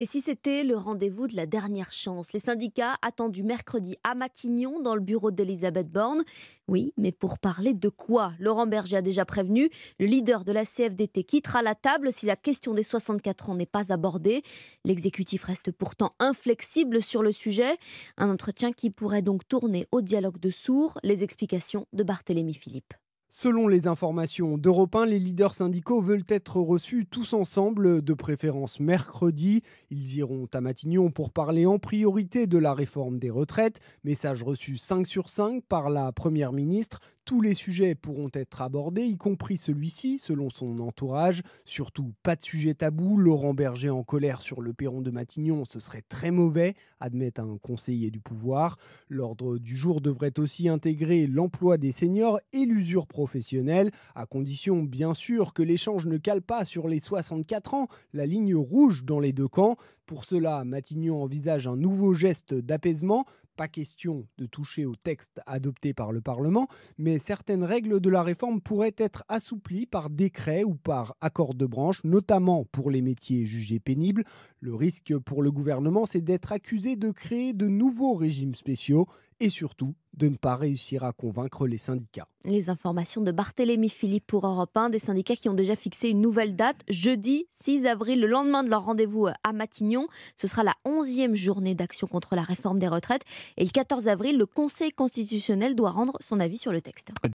Et si c'était le rendez-vous de la dernière chance Les syndicats attendus mercredi à Matignon dans le bureau d'Elisabeth Borne. Oui, mais pour parler de quoi Laurent Berger a déjà prévenu, le leader de la CFDT quittera la table si la question des 64 ans n'est pas abordée. L'exécutif reste pourtant inflexible sur le sujet. Un entretien qui pourrait donc tourner au dialogue de sourds. Les explications de Barthélémy Philippe. Selon les informations d'Europe les leaders syndicaux veulent être reçus tous ensemble, de préférence mercredi. Ils iront à Matignon pour parler en priorité de la réforme des retraites, message reçu 5 sur 5 par la Première ministre, tous les sujets pourront être abordés, y compris celui-ci, selon son entourage. Surtout, pas de sujet tabou. Laurent Berger en colère sur le perron de Matignon, ce serait très mauvais, admet un conseiller du pouvoir. L'ordre du jour devrait aussi intégrer l'emploi des seniors et l'usure professionnelle, à condition, bien sûr, que l'échange ne cale pas sur les 64 ans, la ligne rouge dans les deux camps. Pour cela, Matignon envisage un nouveau geste d'apaisement. Pas question de toucher au texte adopté par le Parlement, mais certaines règles de la réforme pourraient être assouplies par décret ou par accord de branche, notamment pour les métiers jugés pénibles. Le risque pour le gouvernement, c'est d'être accusé de créer de nouveaux régimes spéciaux et surtout de ne pas réussir à convaincre les syndicats. Les informations de Barthélémy Philippe pour Europe 1, des syndicats qui ont déjà fixé une nouvelle date, jeudi 6 avril, le lendemain de leur rendez-vous euh, à Matignon. Ce sera la 11e journée d'action contre la réforme des retraites. Et le 14 avril, le Conseil constitutionnel doit rendre son avis sur le texte.